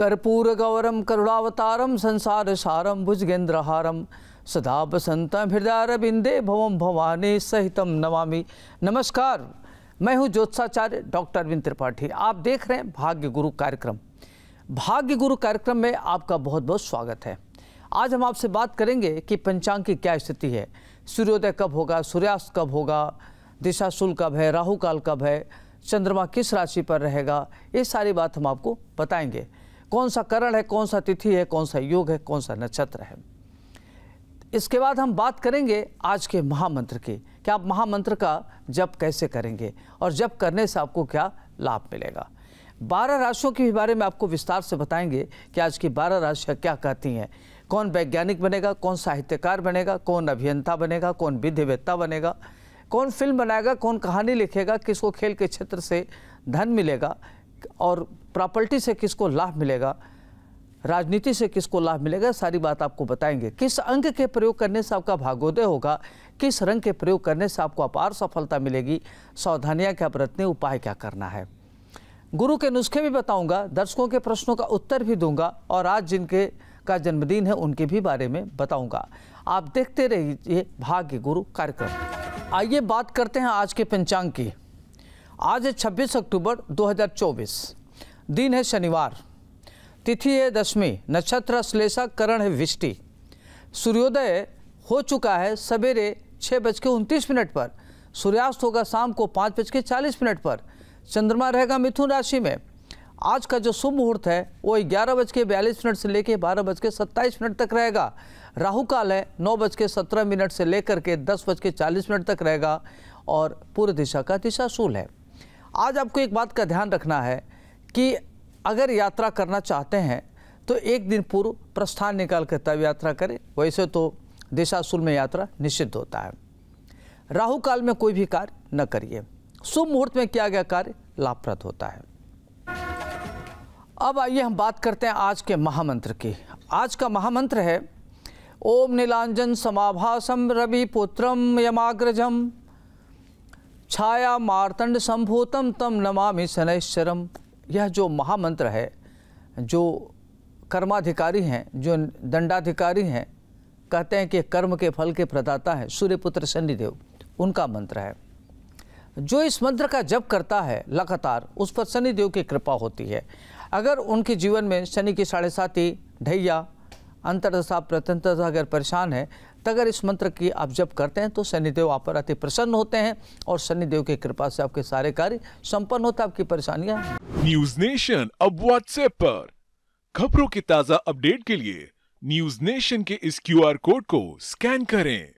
कर्पूर गौरम करुणावतारम संसार सारम भुजगेंद्रहारम सदा हृदय हृदयारविंदे भवम भवानी सहितम नमामि नमस्कार मैं हूं ज्योत्साचार्य डॉक्टर अरविंद त्रिपाठी आप देख रहे हैं भाग्य गुरु कार्यक्रम भाग्य गुरु कार्यक्रम में आपका बहुत बहुत स्वागत है आज हम आपसे बात करेंगे कि पंचांग की क्या स्थिति है सूर्योदय कब होगा सूर्यास्त कब होगा दिशाशुल कब है राहुकाल कब है चंद्रमा किस राशि पर रहेगा ये सारी बात हम आपको बताएंगे कौन सा करण है कौन सा तिथि है कौन सा योग है कौन सा नक्षत्र है इसके बाद हम बात करेंगे आज के महामंत्र की क्या आप महामंत्र का जप कैसे करेंगे और जप करने से आपको क्या लाभ मिलेगा बारह राशियों के बारे में आपको विस्तार से बताएंगे कि आज की बारह राशियाँ क्या कहती हैं कौन वैज्ञानिक बनेगा कौन साहित्यकार बनेगा कौन अभियंता बनेगा कौन विधिवेत्ता बनेगा कौन फिल्म बनाएगा कौन कहानी लिखेगा किसको खेल के क्षेत्र से धन मिलेगा और प्रॉपर्टी से किसको लाभ मिलेगा राजनीति से किसको लाभ मिलेगा सारी बात आपको बताएंगे किस अंग के प्रयोग करने से आपका भागोदय होगा किस रंग के प्रयोग करने से आपको अपार सफलता मिलेगी सावधानियाँ क्या बरतने उपाय क्या करना है गुरु के नुस्खे भी बताऊंगा दर्शकों के प्रश्नों का उत्तर भी दूंगा और आज जिनके का जन्मदिन है उनके भी बारे में बताऊंगा आप देखते रहिए भाग्य गुरु कार्यक्रम आइए बात करते हैं आज के पंचांग की आज है छब्बीस अक्टूबर दो दिन है शनिवार तिथि है दशमी नक्षत्र श्लेषा करण है विष्टि सूर्योदय हो चुका है सवेरे छः बज के उनतीस मिनट पर सूर्यास्त होगा शाम को पाँच बज के चालीस मिनट पर चंद्रमा रहेगा मिथुन राशि में आज का जो शुभ मुहूर्त है वो ग्यारह बज के बयालीस मिनट से लेकर बारह बज के सत्ताईस मिनट तक रहेगा राहु काल है नौ बज के सत्रह मिनट से लेकर के दस बज के चालीस मिनट तक रहेगा और पूर्व दिशा का दिशा शूल है आज आपको एक बात का ध्यान रखना है कि अगर यात्रा करना चाहते हैं तो एक दिन पूर्व प्रस्थान निकाल कर तब यात्रा करें वैसे तो दिशाशुल में यात्रा निषिद्ध होता है राहु काल में कोई भी कार्य न करिए शुभ मुहूर्त में किया गया कार्य लाभप्रद होता है अब आइए हम बात करते हैं आज के महामंत्र की आज का महामंत्र है ओम नीलांजन समाभासम रवि पुत्रम यमाग्रजम छाया मारतंड संभूतम तम नमामि शनैश्चरम यह जो महामंत्र है जो कर्माधिकारी हैं जो दंडाधिकारी हैं कहते हैं कि कर्म के फल के प्रदाता हैं सूर्यपुत्र शनिदेव उनका मंत्र है जो इस मंत्र का जप करता है लगातार उस पर शनिदेव की कृपा होती है अगर उनके जीवन में शनि की साढ़े साथी ढैया अंतरदशा प्रत्यंतरदशा अगर परेशान है तो अगर इस मंत्र की आप जब करते हैं तो शनिदेव आप पर अति प्रसन्न होते हैं और शनिदेव की कृपा से आपके सारे कार्य संपन्न होता है आपकी परेशानियां न्यूज नेशन अब व्हाट्सएप पर खबरों के ताजा अपडेट के लिए न्यूज नेशन के इस क्यू कोड को स्कैन करें